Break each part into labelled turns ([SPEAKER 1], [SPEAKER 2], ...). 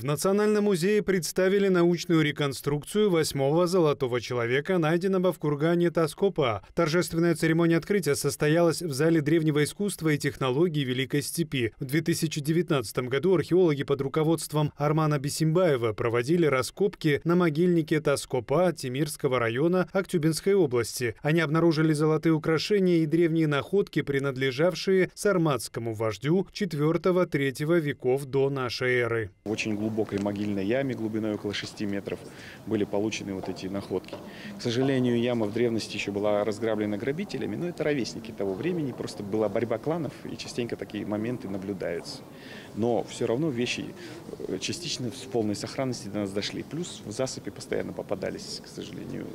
[SPEAKER 1] В Национальном музее представили научную реконструкцию восьмого золотого человека, найденного в кургане Таскопа. Торжественная церемония открытия состоялась в Зале древнего искусства и технологий Великой Степи. В 2019 году археологи под руководством Армана Бесимбаева проводили раскопки на могильнике Таскопа, Тимирского района Актюбинской области. Они обнаружили золотые украшения и древние находки, принадлежавшие сарматскому вождю 4-3 веков до нашей эры. Очень глубоко глубокой могильной яме глубиной около 6 метров были получены вот эти находки. К сожалению, яма в древности еще была разграблена грабителями, но это ровесники того времени, просто была борьба кланов, и частенько такие моменты наблюдаются. Но все равно вещи э, частично в полной сохранности до нас дошли. Плюс в засыпи постоянно попадались, к сожалению,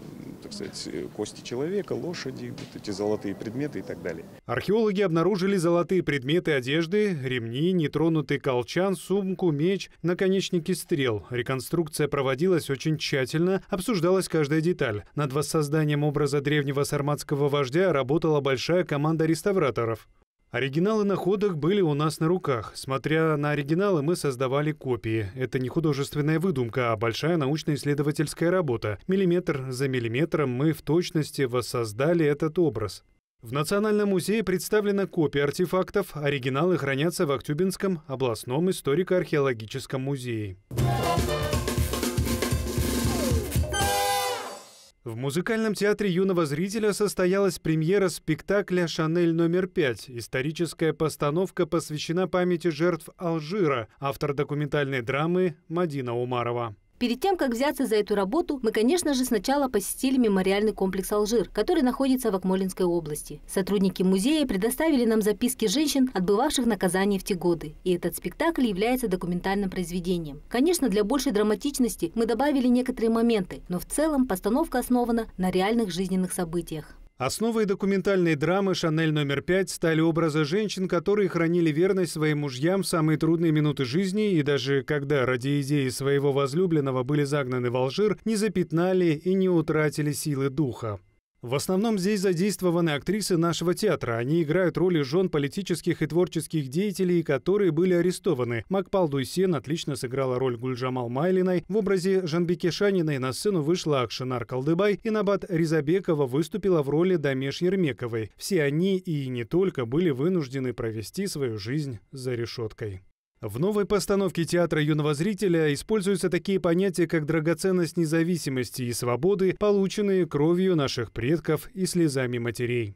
[SPEAKER 1] так сказать, э, кости человека, лошади, вот эти золотые предметы и так далее. Археологи обнаружили золотые предметы одежды, ремни, нетронутый колчан, сумку, меч, наконечник наконечники стрел. Реконструкция проводилась очень тщательно, обсуждалась каждая деталь. Над воссозданием образа древнего сарматского вождя работала большая команда реставраторов. Оригиналы находок были у нас на руках. Смотря на оригиналы, мы создавали копии. Это не художественная выдумка, а большая научно-исследовательская работа. Миллиметр за миллиметром мы в точности воссоздали этот образ. В Национальном музее представлена копия артефактов. Оригиналы хранятся в Актюбинском областном историко-археологическом музее. В музыкальном театре юного зрителя состоялась премьера спектакля «Шанель номер пять». Историческая постановка посвящена памяти жертв Алжира, автор документальной драмы Мадина Умарова. Перед тем, как взяться за эту работу, мы, конечно же, сначала посетили мемориальный комплекс «Алжир», который находится в Акмолинской области. Сотрудники музея предоставили нам записки женщин, отбывавших наказание в те годы. И этот спектакль является документальным произведением. Конечно, для большей драматичности мы добавили некоторые моменты, но в целом постановка основана на реальных жизненных событиях. Основой документальной драмы «Шанель номер пять» стали образы женщин, которые хранили верность своим мужьям в самые трудные минуты жизни и даже когда ради идеи своего возлюбленного были загнаны в Алжир, не запятнали и не утратили силы духа. В основном здесь задействованы актрисы нашего театра. Они играют роли жен политических и творческих деятелей, которые были арестованы. Макпал Дуйсен отлично сыграла роль Гульджамал Майлиной. В образе Жанбеке Шаниной на сцену вышла Акшинар Колдыбай, и Набат Ризабекова выступила в роли Дамеш Ермековой. Все они и не только были вынуждены провести свою жизнь за решеткой. В новой постановке театра юного зрителя используются такие понятия, как драгоценность независимости и свободы, полученные кровью наших предков и слезами матерей.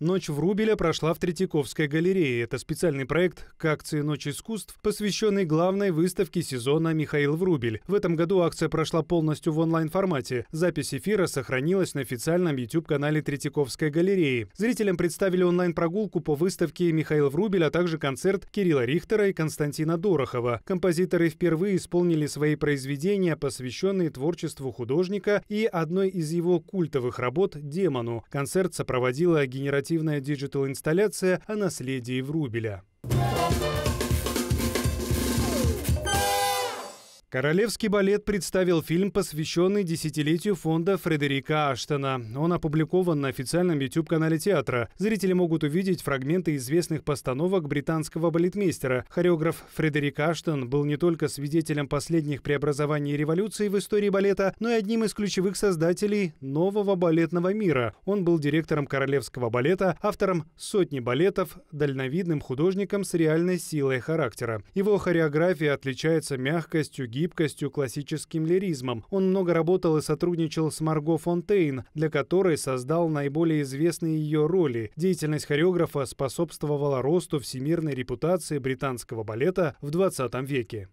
[SPEAKER 1] Ночь Врубеля прошла в Третьяковской галерее. Это специальный проект к акции «Ночь искусств», посвященный главной выставке сезона «Михаил Врубель». В этом году акция прошла полностью в онлайн-формате. Запись эфира сохранилась на официальном YouTube-канале Третьяковской галереи. Зрителям представили онлайн-прогулку по выставке «Михаил Врубель», а также концерт Кирилла Рихтера и Константина Дорохова. Композиторы впервые исполнили свои произведения, посвященные творчеству художника и одной из его культовых работ «Демону». Концерт сопроводила генеративная интерактивная диджитал-инсталляция о наследии Врубеля. Королевский балет представил фильм, посвященный десятилетию фонда Фредерика Аштона. Он опубликован на официальном YouTube-канале театра. Зрители могут увидеть фрагменты известных постановок британского балетмейстера. Хореограф Фредерик Аштон был не только свидетелем последних преобразований и революций в истории балета, но и одним из ключевых создателей нового балетного мира. Он был директором Королевского балета, автором сотни балетов, дальновидным художником с реальной силой характера. Его хореография отличается мягкостью, гибкостью, классическим лиризмом. Он много работал и сотрудничал с Марго Фонтейн, для которой создал наиболее известные ее роли. Деятельность хореографа способствовала росту всемирной репутации британского балета в 20 веке.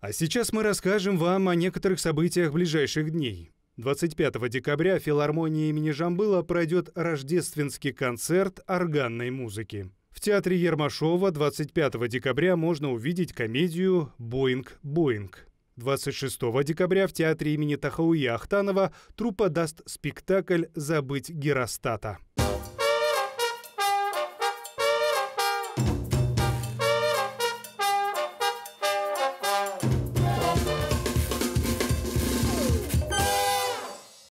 [SPEAKER 1] А сейчас мы расскажем вам о некоторых событиях ближайших дней. 25 декабря в филармонии имени Жамбыла пройдет рождественский концерт органной музыки. В театре Ермашова 25 декабря можно увидеть комедию «Боинг, Боинг». 26 декабря в театре имени Тахауи Ахтанова труппа даст спектакль «Забыть Геростата».